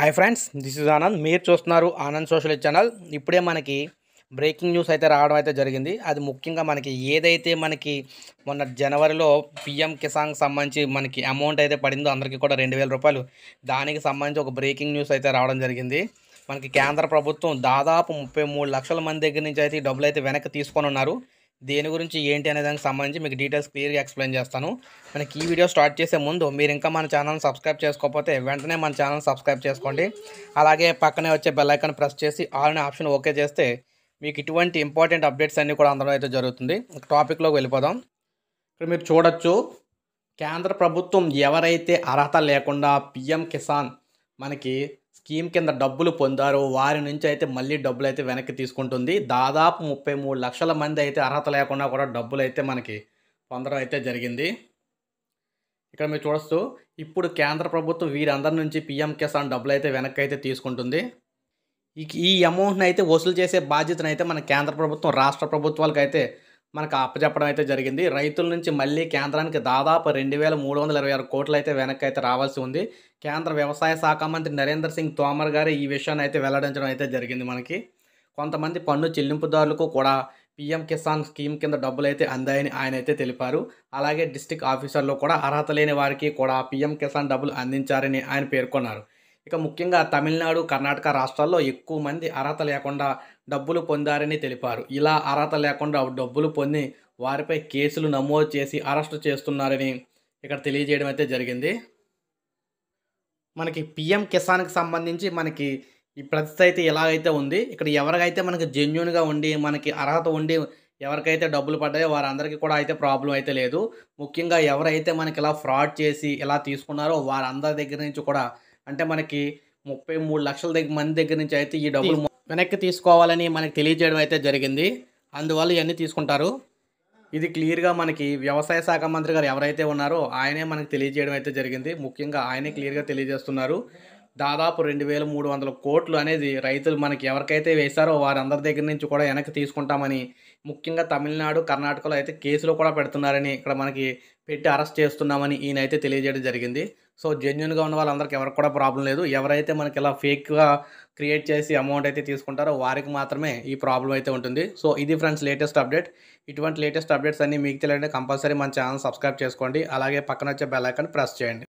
hi friends this is Anand మీరు చూస్తున్నారు Anand social channel ఇప్పుడే మనకి బ్రేకింగ్ న్యూస్ అయితే రావడం అయితే జరిగింది అది ముఖ్యంగా మనకి ఏదైతే మనకి మొన్న జనవరిలో పిఎం కిసాన్ సంబంధించి మనకి అమౌంట్ అయితే పడిందో అందరికీ కూడా రెండు వేల రూపాయలు దానికి సంబంధించి ఒక బ్రేకింగ్ న్యూస్ అయితే రావడం జరిగింది మనకి కేంద్ర ప్రభుత్వం దాదాపు ముప్పై మూడు లక్షల మంది దగ్గర నుంచి అయితే డబ్బులు అయితే వెనక్కి తీసుకొని ఉన్నారు దేని గురించి ఏంటి అనే దానికి సంబంధించి మీకు డీటెయిల్స్ క్లియర్గా ఎక్స్ప్లెయిన్ చేస్తాను మనకి ఈ వీడియో స్టార్ట్ చేసే ముందు మీరు ఇంకా మన ఛానల్ సబ్స్క్రైబ్ చేసుకోకపోతే వెంటనే మన ఛానల్ సబ్స్క్రైబ్ చేసుకోండి అలాగే పక్కనే వచ్చే బెల్లైకాన్ ప్రెస్ చేసి ఆల్ అనే ఆప్షన్ ఓకే చేస్తే మీకు ఇటువంటి ఇంపార్టెంట్ అప్డేట్స్ అన్నీ కూడా అందడం అయితే జరుగుతుంది టాపిక్లోకి వెళ్ళిపోదాం ఇక్కడ మీరు చూడొచ్చు కేంద్ర ప్రభుత్వం ఎవరైతే అర్హత లేకుండా పిఎం కిసాన్ మనకి స్కీమ్ కింద డబ్బులు పొందారో వారి నుంచి అయితే మళ్ళీ డబ్బులు అయితే వెనక్కి తీసుకుంటుంది దాదాపు ముప్పై మూడు లక్షల మంది అయితే అర్హత లేకుండా కూడా డబ్బులు అయితే మనకి పొందడం అయితే జరిగింది ఇక్కడ మీరు చూడొచ్చు ఇప్పుడు కేంద్ర ప్రభుత్వం వీరందరి నుంచి పీఎం కిసాన్ డబ్బులు అయితే వెనక్కి అయితే తీసుకుంటుంది ఈ అమౌంట్ని అయితే వసూలు చేసే బాధ్యతను అయితే మన కేంద్ర ప్రభుత్వం రాష్ట్ర ప్రభుత్వాలకు అయితే మనకు అప్పచెప్పడం అయితే జరిగింది రైతుల నుంచి మళ్ళీ కేంద్రానికి దాదాపు రెండు వేల మూడు వందల ఇరవై ఆరు కోట్లు అయితే వెనక్కి అయితే రావాల్సి ఉంది కేంద్ర వ్యవసాయ శాఖ మంత్రి నరేంద్ర సింగ్ తోమర్ గారే ఈ విషయాన్ని అయితే వెల్లడించడం అయితే జరిగింది మనకి కొంతమంది పన్ను చెల్లింపుదారులకు కూడా పీఎం కిసాన్ స్కీమ్ కింద డబ్బులు అయితే అందాయని ఆయన అయితే తెలిపారు అలాగే డిస్టిక్ ఆఫీసర్లు కూడా అర్హత లేని వారికి కూడా పీఎం కిసాన్ డబ్బులు అందించారని ఆయన పేర్కొన్నారు ఇక ముఖ్యంగా తమిళనాడు కర్ణాటక రాష్ట్రాల్లో ఎక్కువ మంది అర్హత లేకుండా డబ్బులు పొందారని తెలిపారు ఇలా అర్హత లేకుండా డబ్బులు పొంది వారిపై కేసులు నమోదు చేసి అరెస్ట్ చేస్తున్నారని ఇక్కడ తెలియజేయడం అయితే జరిగింది మనకి పిఎం కిసాన్కి సంబంధించి మనకి ఈ ప్రతిష్ట అయితే ఎలాగైతే ఉంది ఇక్కడ ఎవరికైతే మనకి జెన్యున్గా ఉండి మనకి అర్హత ఉండి ఎవరికైతే డబ్బులు పడ్డాయో వారందరికీ కూడా అయితే ప్రాబ్లం అయితే లేదు ముఖ్యంగా ఎవరైతే మనకి ఇలా ఫ్రాడ్ చేసి ఇలా తీసుకున్నారో వారందరి దగ్గర నుంచి కూడా అంటే మనకి ముప్పై మూడు లక్షల దగ్గర మంది దగ్గర నుంచి అయితే ఈ డబ్బులు వెనక్కి తీసుకోవాలని మనకి తెలియజేయడం అయితే జరిగింది అందువల్ల ఇవన్నీ తీసుకుంటారు ఇది క్లియర్గా మనకి వ్యవసాయ శాఖ మంత్రి గారు ఎవరైతే ఉన్నారో ఆయనే మనకు తెలియజేయడం అయితే జరిగింది ముఖ్యంగా ఆయనే క్లియర్గా తెలియజేస్తున్నారు దాదాపు రెండు వేల మూడు వందల కోట్లు అనేది రైతులు మనకి ఎవరికైతే వేశారో వారందరి దగ్గర నుంచి కూడా వెనక్కి తీసుకుంటామని ముఖ్యంగా తమిళనాడు కర్ణాటకలో అయితే కేసులు కూడా పెడుతున్నారని ఇక్కడ మనకి పెట్టి అరెస్ట్ చేస్తున్నామని ఈయనైతే తెలియజేయడం జరిగింది సో జెన్యున్గా ఉన్న వాళ్ళందరికీ ఎవరికి కూడా ప్రాబ్లం లేదు ఎవరైతే మనకి ఇలా ఫేక్గా క్రియేట్ చేసి అమౌంట్ అయితే తీసుకుంటారో వారికి మాత్రమే ఈ ప్రాబ్లం అయితే ఉంటుంది సో ఇది ఫ్రెండ్స్ లేటెస్ట్ అప్డేట్ ఇటువంటి లేటెస్ట్ అప్డేట్స్ అన్నీ మీకు తెలియాలంటే కంపల్సరీ మన ఛానల్ సబ్స్క్రైబ్ చేసుకోండి అలాగే పక్కన వచ్చే బెల్ ఐకాన్ ప్రెస్ చేయండి